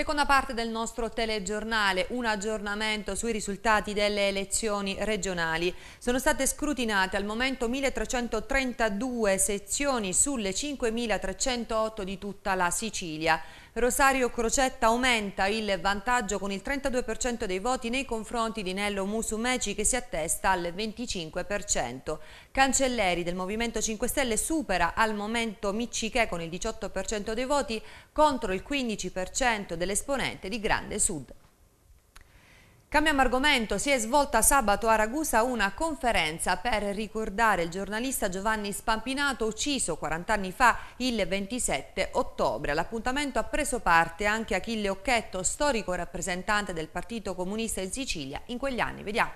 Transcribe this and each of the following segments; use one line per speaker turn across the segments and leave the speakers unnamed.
Seconda parte del nostro telegiornale, un aggiornamento sui risultati delle elezioni regionali. Sono state scrutinate al momento 1.332 sezioni sulle 5.308 di tutta la Sicilia. Rosario Crocetta aumenta il vantaggio con il 32% dei voti nei confronti di Nello Musumeci che si attesta al 25%. Cancelleri del Movimento 5 Stelle supera al momento Miccichè con il 18% dei voti contro il 15% dell'esponente di Grande Sud. Cambiamo argomento, si è svolta sabato a Ragusa una conferenza per ricordare il giornalista Giovanni Spampinato ucciso 40 anni fa il 27 ottobre. All'appuntamento ha preso parte anche Achille Occhetto, storico rappresentante del Partito Comunista in Sicilia in quegli anni. Vediamo.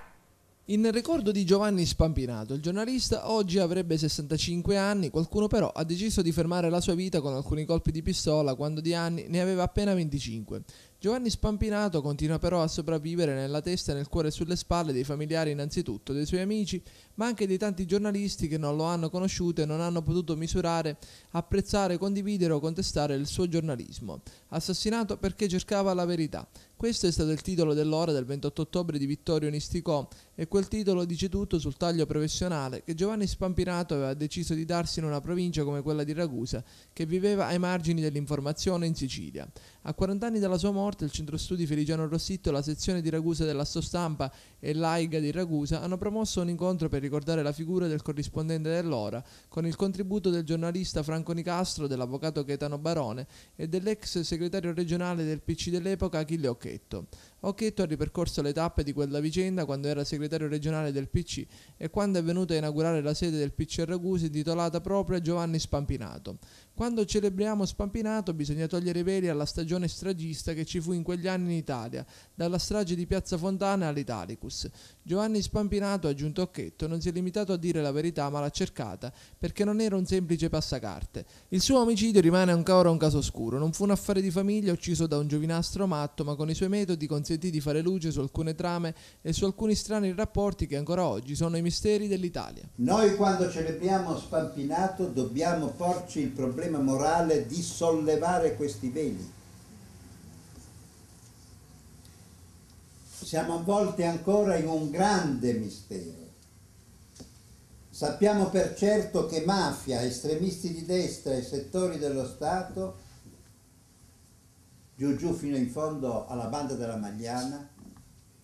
In ricordo di Giovanni Spampinato, il giornalista oggi avrebbe 65 anni, qualcuno però ha deciso di fermare la sua vita con alcuni colpi di pistola quando di anni ne aveva appena 25. Giovanni Spampinato continua però a sopravvivere nella testa e nel cuore e sulle spalle dei familiari innanzitutto, dei suoi amici, ma anche dei tanti giornalisti che non lo hanno conosciuto e non hanno potuto misurare, apprezzare, condividere o contestare il suo giornalismo. Assassinato perché cercava la verità, questo è stato il titolo dell'ora del 28 ottobre di Vittorio Nisticò e quel titolo dice tutto sul taglio professionale che Giovanni Spampinato aveva deciso di darsi in una provincia come quella di Ragusa, che viveva ai margini dell'informazione in Sicilia. A 40 anni dalla sua morte, il centro studi Feliciano Rossitto, la sezione di Ragusa della Stampa e l'AIGA di Ragusa hanno promosso un incontro per ricordare la figura del corrispondente dell'ora, con il contributo del giornalista Franco Nicastro, dell'avvocato Gaetano Barone e dell'ex segretario regionale del PC dell'epoca Achille Occhio pacchetto. Occhetto ha ripercorso le tappe di quella vicenda quando era segretario regionale del PC e quando è venuto a inaugurare la sede del PC a Ragusa intitolata proprio a Giovanni Spampinato. Quando celebriamo Spampinato bisogna togliere i veli alla stagione stragista che ci fu in quegli anni in Italia, dalla strage di Piazza Fontana all'Italicus. Giovanni Spampinato, ha aggiunto Occhetto, non si è limitato a dire la verità ma l'ha cercata, perché non era un semplice passacarte. Il suo omicidio rimane ancora un caso oscuro, non fu un affare di famiglia ucciso da un giovinastro matto ma con i suoi metodi considerati consentì di fare luce su alcune trame e su alcuni strani rapporti che ancora oggi sono i misteri dell'Italia.
Noi quando celebriamo Spampinato dobbiamo porci il problema morale di sollevare questi veli. Siamo avvolti ancora in un grande mistero. Sappiamo per certo che mafia, estremisti di destra e settori dello Stato giù giù fino in fondo alla banda della Magliana,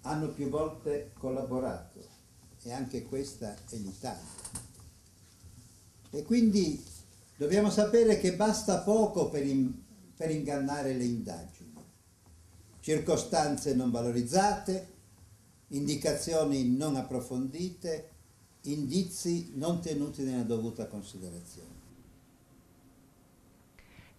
hanno più volte collaborato e anche questa è l'Italia. E quindi dobbiamo sapere che basta poco per, in, per ingannare le indagini. Circostanze non valorizzate, indicazioni non approfondite, indizi non tenuti nella dovuta considerazione.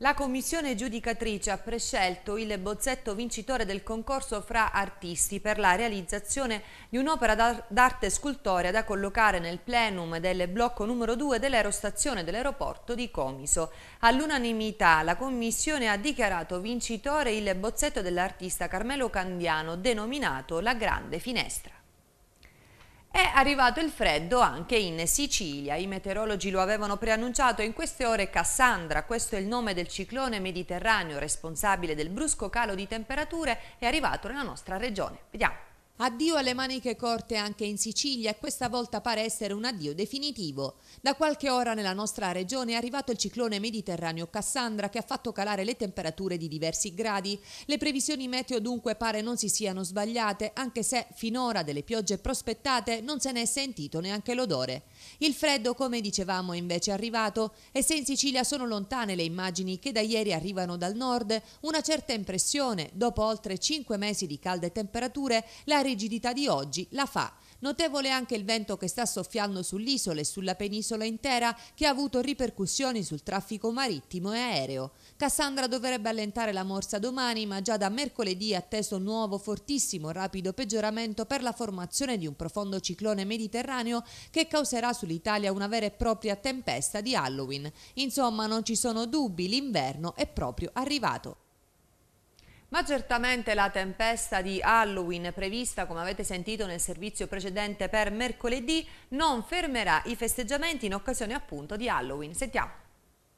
La commissione giudicatrice ha prescelto il bozzetto vincitore del concorso fra artisti per la realizzazione di un'opera d'arte scultorea da collocare nel plenum del blocco numero 2 dell'aerostazione dell'aeroporto di Comiso. All'unanimità la commissione ha dichiarato vincitore il bozzetto dell'artista Carmelo Candiano denominato La Grande Finestra. È arrivato il freddo anche in Sicilia, i meteorologi lo avevano preannunciato in queste ore Cassandra, questo è il nome del ciclone mediterraneo responsabile del brusco calo di temperature, è arrivato nella nostra regione. Vediamo. Addio alle maniche corte anche in Sicilia e questa volta pare essere un addio definitivo. Da qualche ora nella nostra regione è arrivato il ciclone mediterraneo Cassandra che ha fatto calare le temperature di diversi gradi. Le previsioni meteo dunque pare non si siano sbagliate, anche se finora delle piogge prospettate non se ne è sentito neanche l'odore. Il freddo, come dicevamo, è invece arrivato e se in Sicilia sono lontane le immagini che da ieri arrivano dal nord, una certa impressione, dopo oltre cinque mesi di calde temperature, la rigidità di oggi la fa. Notevole anche il vento che sta soffiando sull'isola e sulla penisola intera che ha avuto ripercussioni sul traffico marittimo e aereo. Cassandra dovrebbe allentare la morsa domani, ma già da mercoledì è atteso un nuovo fortissimo rapido peggioramento per la formazione di un profondo ciclone mediterraneo che causerà sull'Italia una vera e propria tempesta di Halloween. Insomma, non ci sono dubbi, l'inverno è proprio arrivato. Ma certamente la tempesta di Halloween prevista, come avete sentito nel servizio precedente per mercoledì, non fermerà i festeggiamenti in occasione appunto di Halloween. Sentiamo.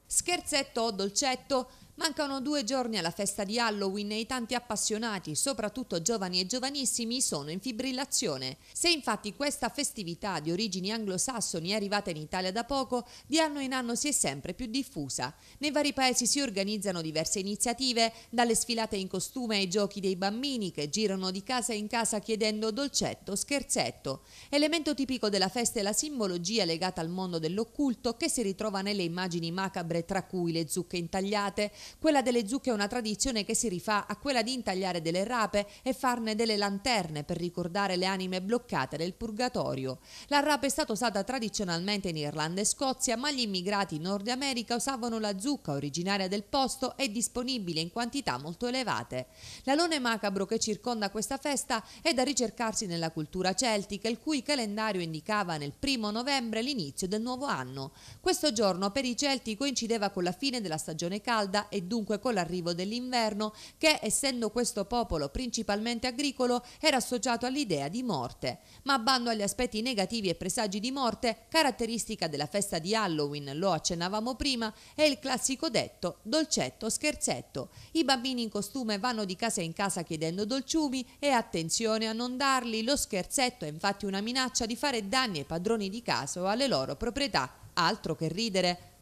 Scherzetto o dolcetto? Mancano due giorni alla festa di Halloween e i tanti appassionati, soprattutto giovani e giovanissimi, sono in fibrillazione. Se infatti questa festività di origini anglosassoni è arrivata in Italia da poco, di anno in anno si è sempre più diffusa. Nei vari paesi si organizzano diverse iniziative, dalle sfilate in costume ai giochi dei bambini che girano di casa in casa chiedendo dolcetto, scherzetto. Elemento tipico della festa è la simbologia legata al mondo dell'occulto che si ritrova nelle immagini macabre tra cui le zucche intagliate, quella delle zucche è una tradizione che si rifà a quella di intagliare delle rape e farne delle lanterne per ricordare le anime bloccate del purgatorio. La rapa è stata usata tradizionalmente in Irlanda e Scozia, ma gli immigrati in Nord America usavano la zucca originaria del posto e disponibile in quantità molto elevate. L'alone macabro che circonda questa festa è da ricercarsi nella cultura celtica, il cui calendario indicava nel primo novembre l'inizio del nuovo anno. Questo giorno per i Celti coincideva con la fine della stagione calda e dunque con l'arrivo dell'inverno che, essendo questo popolo principalmente agricolo, era associato all'idea di morte. Ma bando agli aspetti negativi e presagi di morte, caratteristica della festa di Halloween, lo accennavamo prima, è il classico detto dolcetto scherzetto. I bambini in costume vanno di casa in casa chiedendo dolciumi e attenzione a non darli, lo scherzetto è infatti una minaccia di fare danni ai padroni di casa o alle loro proprietà. Altro che ridere,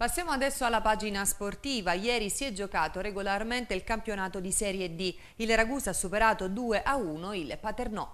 Passiamo adesso alla pagina sportiva. Ieri si è giocato regolarmente il campionato di Serie D. Il Ragusa ha superato 2 a 1 il Paternò.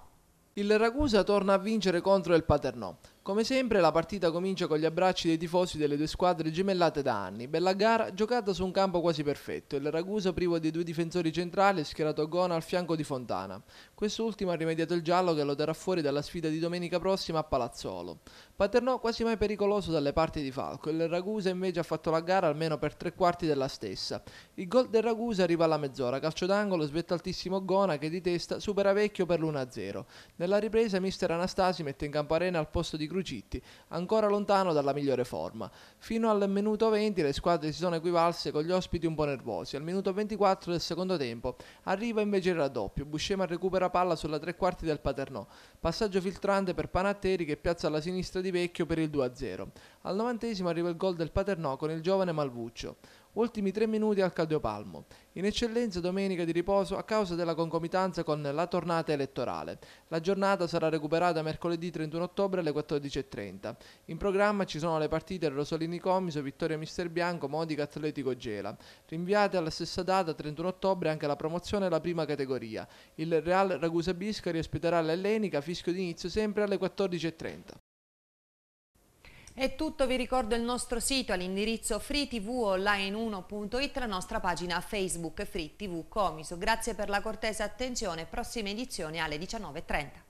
Il Ragusa torna a vincere contro il Paternò. Come sempre la partita comincia con gli abbracci dei tifosi delle due squadre gemellate da anni. Bella gara giocata su un campo quasi perfetto, il Ragusa privo dei due difensori centrali e schierato Gona al fianco di Fontana. Quest'ultimo ha rimediato il giallo che lo terrà fuori dalla sfida di domenica prossima a Palazzolo. Paternò quasi mai pericoloso dalle parti di Falco, il Ragusa invece ha fatto la gara almeno per tre quarti della stessa. Il gol del Ragusa arriva alla mezz'ora, calcio d'angolo svetta altissimo Gona che di testa supera Vecchio per l'1-0. Nella ripresa mister Anastasi mette in campo arena al posto di Cruz Crucitti, ancora lontano dalla migliore forma. Fino al minuto 20 le squadre si sono equivalse con gli ospiti un po' nervosi. Al minuto 24 del secondo tempo arriva invece il raddoppio. Buscema recupera palla sulla tre quarti del Paternò. Passaggio filtrante per Panatteri che piazza alla sinistra di Vecchio per il 2-0. Al novantesimo arriva il gol del Paternò con il giovane Malvuccio ultimi 3 minuti al Palmo. In eccellenza domenica di riposo a causa della concomitanza con la tornata elettorale. La giornata sarà recuperata mercoledì 31 ottobre alle 14.30. In programma ci sono le partite Rosolini Comiso, Vittoria Mister Bianco, Modica Atletico Gela. Rinviate alla stessa data 31 ottobre anche la promozione alla prima categoria. Il Real Ragusa Biscari ospiterà l'Ellenica, fischio d'inizio sempre alle 14.30.
È tutto, vi ricordo il nostro sito all'indirizzo freetvonline1.it, la nostra pagina Facebook Free TV Comiso. Grazie per la cortese attenzione, prossima edizione alle 19.30.